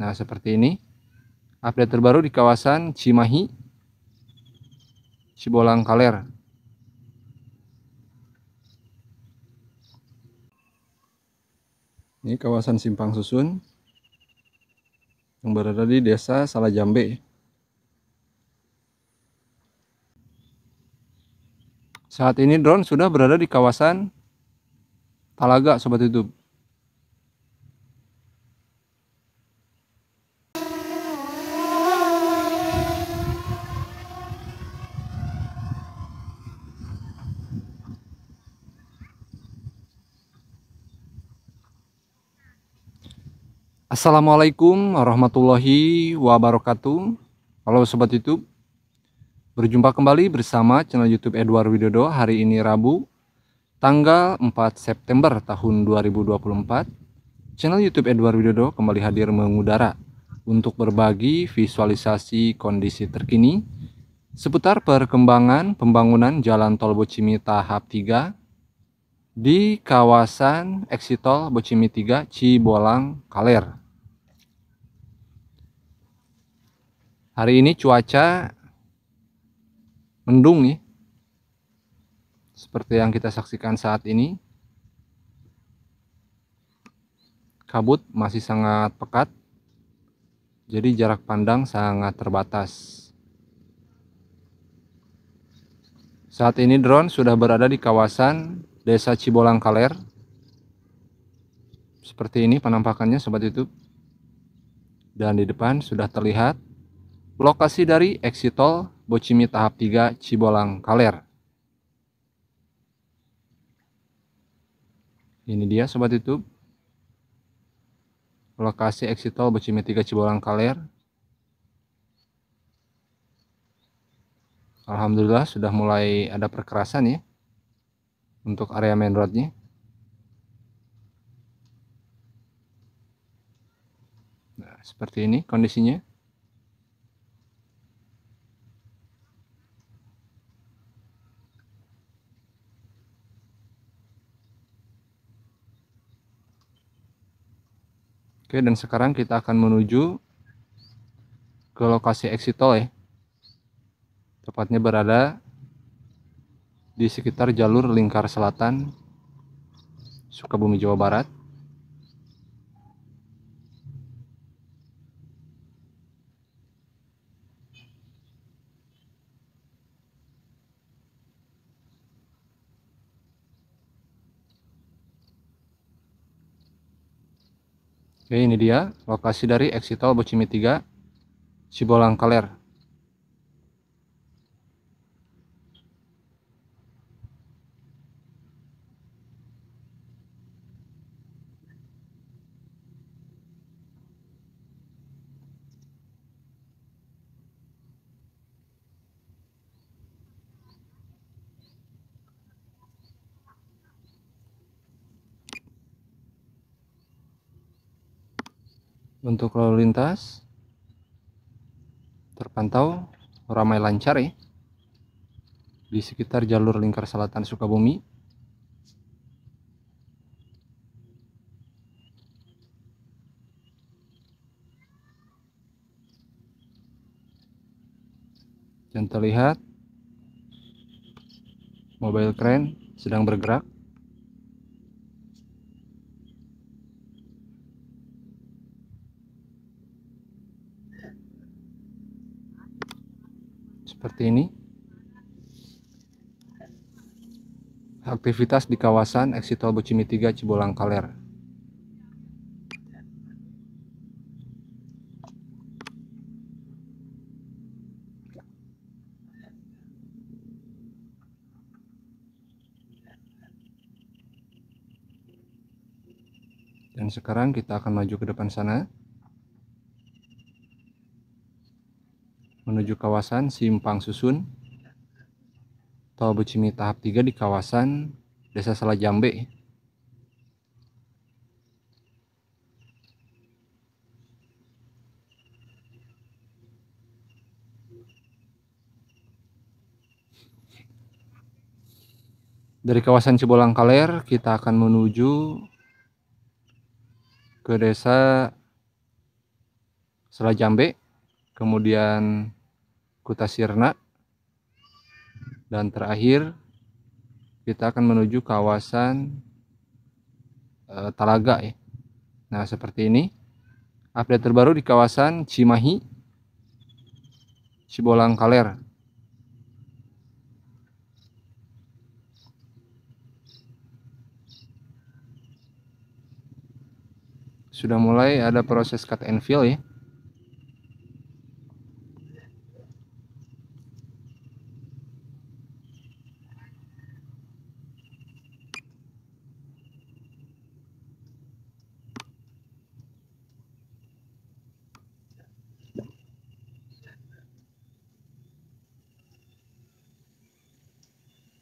Nah, seperti ini. Update terbaru di kawasan Cimahi, Cibolang Kaler. Ini kawasan simpang susun yang berada di desa Salajambe. Saat ini drone sudah berada di kawasan Talaga Sobat YouTube. Assalamualaikum warahmatullahi wabarakatuh. Halo sobat YouTube. Berjumpa kembali bersama channel YouTube Edward Widodo hari ini Rabu tanggal 4 September tahun 2024. Channel YouTube Edward Widodo kembali hadir mengudara untuk berbagi visualisasi kondisi terkini seputar perkembangan pembangunan Jalan Tol Bocimi tahap 3 di kawasan Eksitol Bocimi 3 Cibolang Kaler Hari ini cuaca mendung nih. Ya. Seperti yang kita saksikan saat ini. Kabut masih sangat pekat. Jadi jarak pandang sangat terbatas. Saat ini drone sudah berada di kawasan Desa Cibolang Kaler. Seperti ini penampakannya sobat YouTube. Dan di depan sudah terlihat lokasi dari exit tol Bocimi tahap 3 Cibolang Kaler. Ini dia sobat YouTube. Lokasi exit tol Bocimi 3 Cibolang Kaler. Alhamdulillah sudah mulai ada perkerasan ya untuk area main roadnya. Nah, seperti ini kondisinya. Oke, dan sekarang kita akan menuju ke lokasi exit tol ya. Tepatnya berada di sekitar jalur lingkar selatan Sukabumi Jawa Barat. Oke, ini dia lokasi dari exit tol Bocimi 3 Sibolang Kaler. untuk lalu lintas terpantau ramai lancar ya di sekitar jalur lingkar selatan Sukabumi dan terlihat mobil keren sedang bergerak seperti ini aktivitas di kawasan Exit tol Bucimi 3 Cibolang Kaler dan sekarang kita akan maju ke depan sana menuju kawasan Simpang Susun, Tol Bucimi tahap 3 di kawasan Desa Selajambe. Dari kawasan Cibolang Kaler kita akan menuju ke desa Selajambe, kemudian Kuta Sirna. Dan terakhir kita akan menuju kawasan e, Talaga ya. Nah, seperti ini. Update terbaru di kawasan Cimahi Cibolang Kaler. Sudah mulai ada proses cut and fill ya.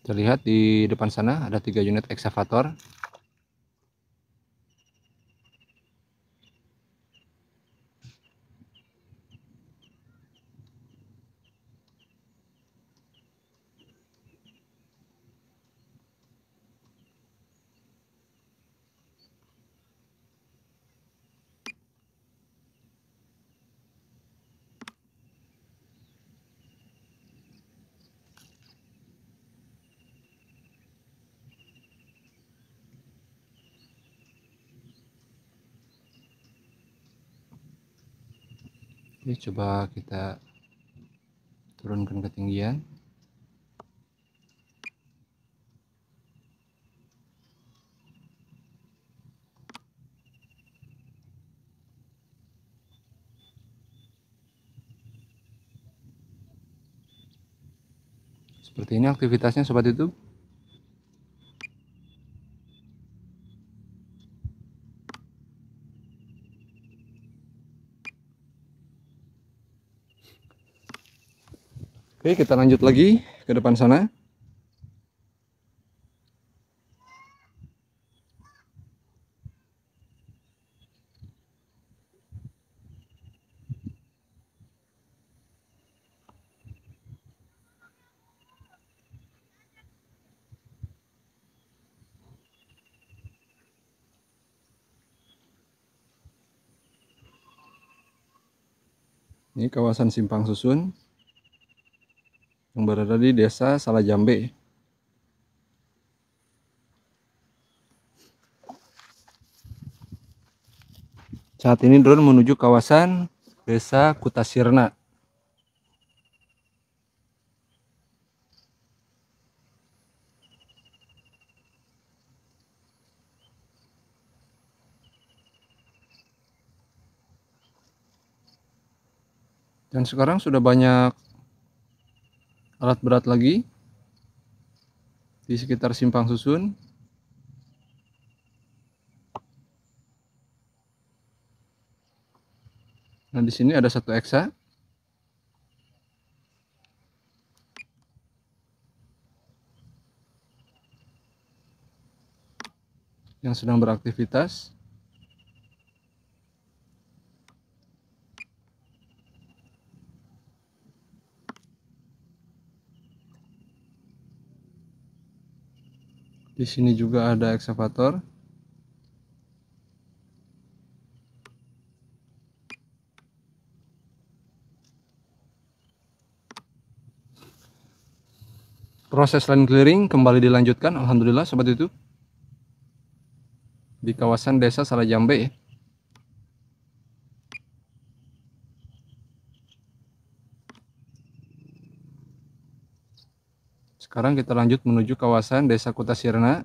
Terlihat di depan sana ada tiga unit eksavator coba kita turunkan ketinggian. Seperti ini aktivitasnya sobat YouTube. Oke, kita lanjut lagi ke depan sana. Ini kawasan simpang susun yang berada di desa Salajambe. Saat ini drone menuju kawasan desa Kutasirna. Dan sekarang sudah banyak alat berat lagi di sekitar simpang susun Nah, di sini ada satu eksa. yang sedang beraktivitas Di sini juga ada ekskavator. Proses land clearing kembali dilanjutkan, Alhamdulillah sobat itu. Di kawasan desa Salajambe ya. Sekarang kita lanjut menuju kawasan Desa Kuta Sirna.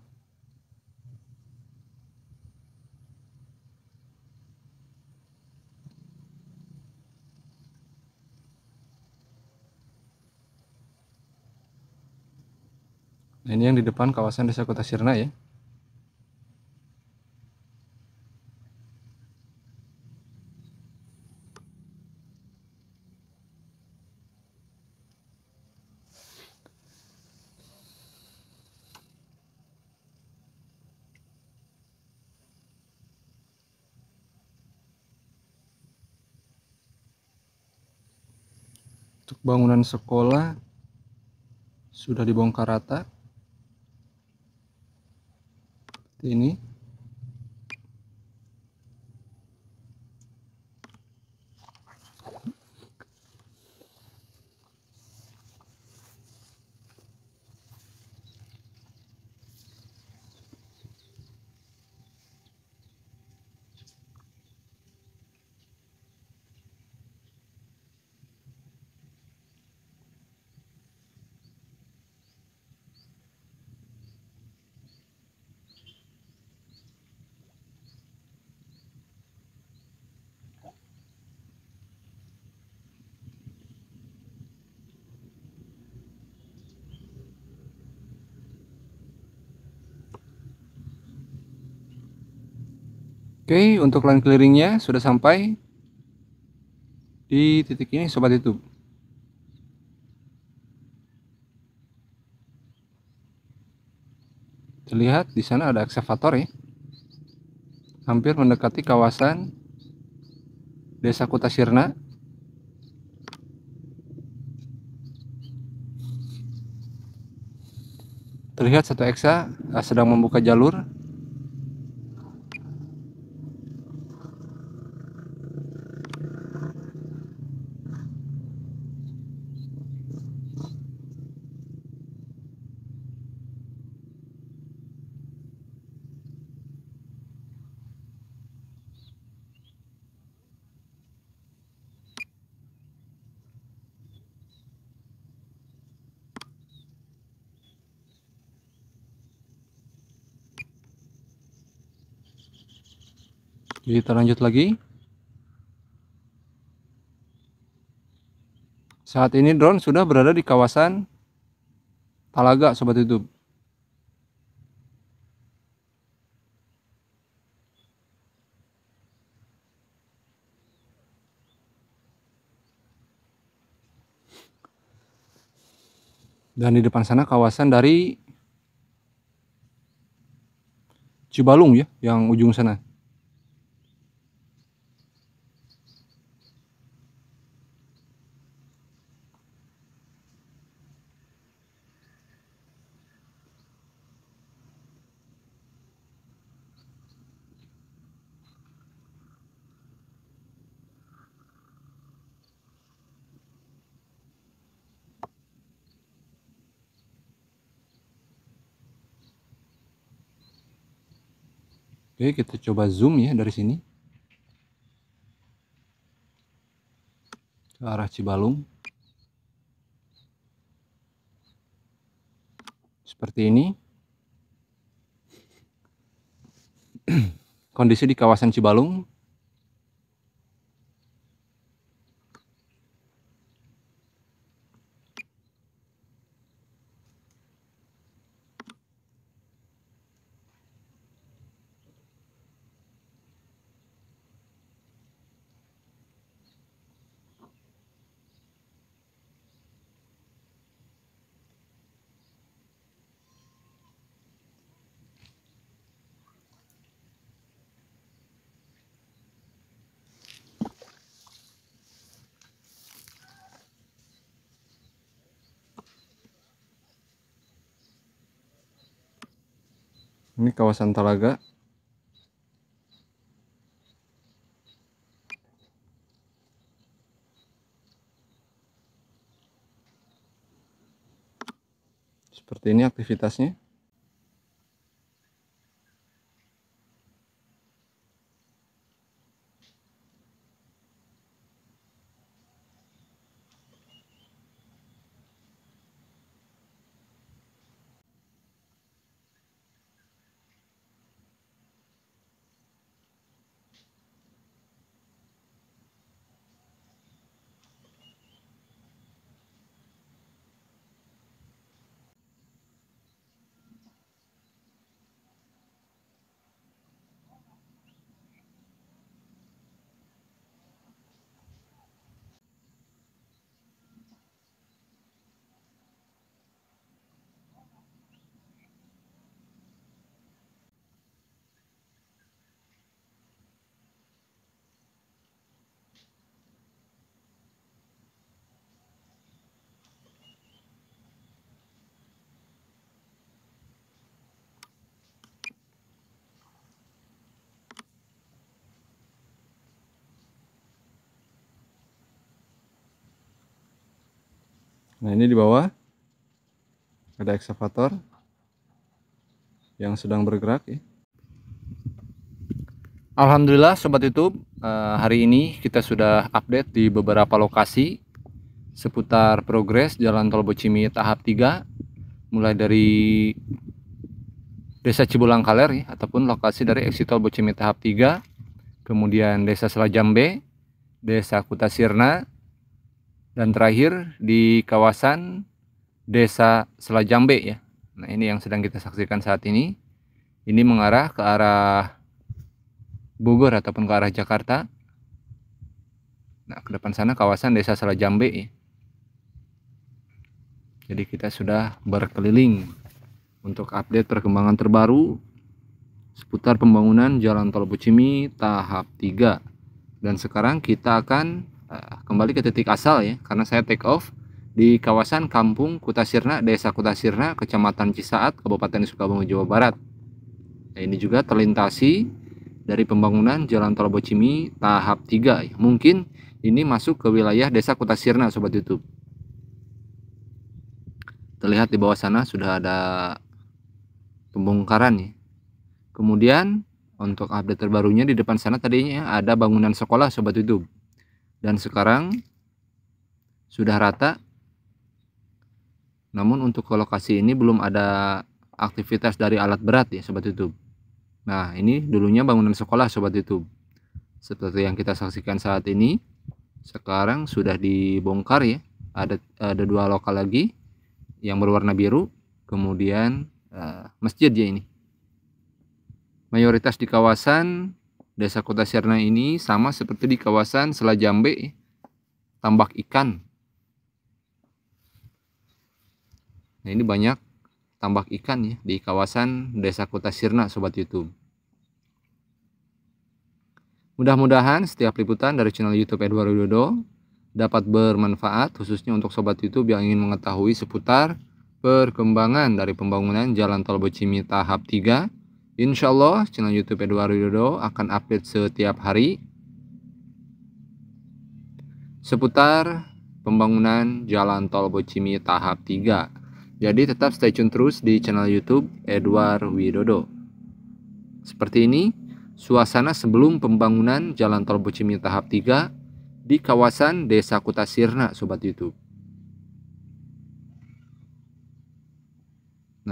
Nah, ini yang di depan kawasan Desa Kota Sirna ya. Untuk bangunan sekolah sudah dibongkar rata. Seperti ini. Oke, untuk line clearingnya sudah sampai di titik ini sobat YouTube. Terlihat di sana ada eksavator ya. Hampir mendekati kawasan Desa Kota Sirna. Terlihat satu eksa eh, sedang membuka jalur jadi Kita lanjut lagi. Saat ini drone sudah berada di kawasan Talaga Sobat YouTube. Dan di depan sana kawasan dari Cibalung ya, yang ujung sana. Oke, kita coba zoom ya dari sini. Ke arah Cibalung. Seperti ini. Kondisi di kawasan Cibalung ini kawasan talaga seperti ini aktivitasnya Nah ini di bawah ada ekskavator yang sedang bergerak ya. Alhamdulillah Sobat Youtube eh, hari ini kita sudah update di beberapa lokasi seputar progres Jalan Tol Bocimi tahap 3 mulai dari Desa Cibulang Kaler ya, ataupun lokasi dari Exit tol Bocimi tahap 3 kemudian Desa Selajambe Desa Kutasirna dan terakhir di kawasan Desa Selajambe ya. Nah, ini yang sedang kita saksikan saat ini. Ini mengarah ke arah Bogor ataupun ke arah Jakarta. Nah, ke depan sana kawasan Desa Selajambe ya. Jadi kita sudah berkeliling untuk update perkembangan terbaru seputar pembangunan Jalan Tol Bucimi tahap 3. Dan sekarang kita akan Eh, kembali ke titik asal ya karena saya take off di kawasan Kampung Kutasirna, Desa Kutasirna, Kecamatan Cisaat, Kabupaten Sukabumi, Jawa Barat. Nah, ini juga terlintasi dari pembangunan Jalan Tol Bocimi tahap 3. Ya. Mungkin ini masuk ke wilayah Desa Kutasirna, Sobat YouTube. Terlihat di bawah sana sudah ada pembongkaran ya. Kemudian untuk update terbarunya di depan sana tadinya ada bangunan sekolah Sobat YouTube dan sekarang sudah rata namun untuk ke lokasi ini belum ada aktivitas dari alat berat ya sobat YouTube nah ini dulunya bangunan sekolah sobat YouTube seperti yang kita saksikan saat ini sekarang sudah dibongkar ya ada ada dua lokal lagi yang berwarna biru kemudian uh, masjid ya ini mayoritas di kawasan Desa Kota Serna ini sama seperti di kawasan Selajambe, tambak ikan. Nah ini banyak tambak ikan ya di kawasan Desa Kota Sirna Sobat Youtube. Mudah-mudahan setiap liputan dari channel Youtube Edward Widodo dapat bermanfaat khususnya untuk Sobat Youtube yang ingin mengetahui seputar perkembangan dari pembangunan Jalan Tol Bocimi tahap 3 Insya Allah channel YouTube Edward Widodo akan update setiap hari seputar pembangunan jalan tol Bocimi tahap 3. Jadi tetap stay tune terus di channel YouTube Edward Widodo. Seperti ini suasana sebelum pembangunan jalan tol Bocimi tahap 3 di kawasan Desa Kuta Sobat YouTube.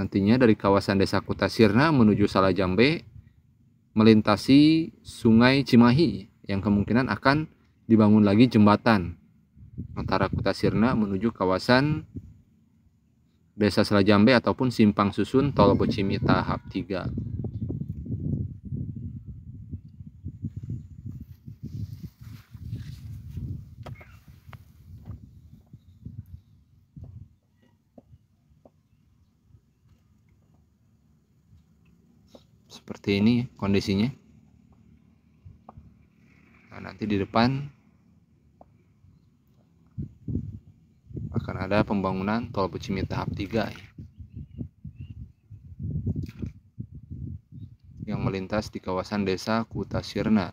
Nantinya dari kawasan desa Kuta Sirna menuju Salajambe melintasi Sungai Cimahi yang kemungkinan akan dibangun lagi jembatan antara Kuta Sirna menuju kawasan Desa salajambe ataupun Simpang Susun Tol Bocimi tahap 3. seperti ini kondisinya nah nanti di depan akan ada pembangunan tol Bucimi tahap 3 yang melintas di kawasan desa Kuta Sirna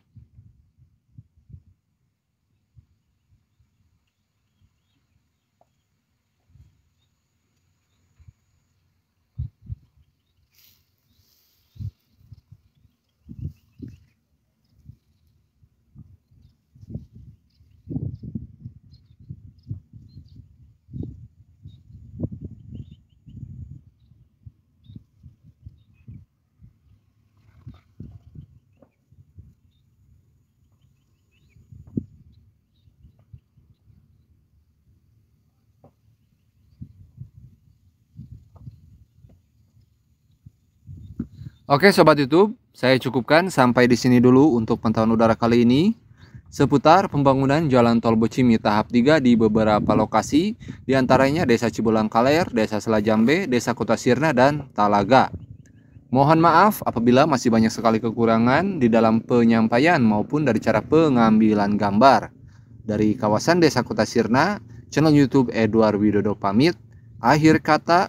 Oke sobat YouTube, saya cukupkan sampai di sini dulu untuk pantauan udara kali ini seputar pembangunan jalan tol Bocimi tahap 3 di beberapa lokasi, diantaranya Desa Cibulang Kaler, Desa Selajambe, Desa Kota Sirna, dan Talaga. Mohon maaf apabila masih banyak sekali kekurangan di dalam penyampaian maupun dari cara pengambilan gambar. Dari kawasan Desa Kota Sirna, channel YouTube Edward Widodo pamit. Akhir kata,